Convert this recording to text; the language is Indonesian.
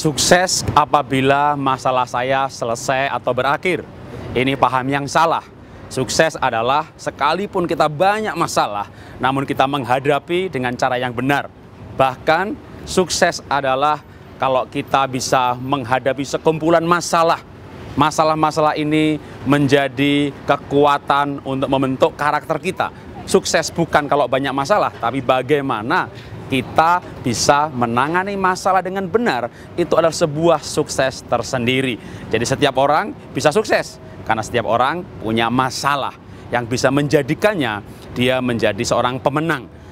sukses apabila masalah saya selesai atau berakhir. Ini paham yang salah. Sukses adalah sekalipun kita banyak masalah, namun kita menghadapi dengan cara yang benar. Bahkan sukses adalah kalau kita bisa menghadapi sekumpulan masalah. Masalah-masalah ini menjadi kekuatan untuk membentuk karakter kita. Sukses bukan kalau banyak masalah, tapi bagaimana kita bisa menangani masalah dengan benar itu adalah sebuah sukses tersendiri. Jadi setiap orang bisa sukses karena setiap orang punya masalah yang bisa menjadikannya dia menjadi seorang pemenang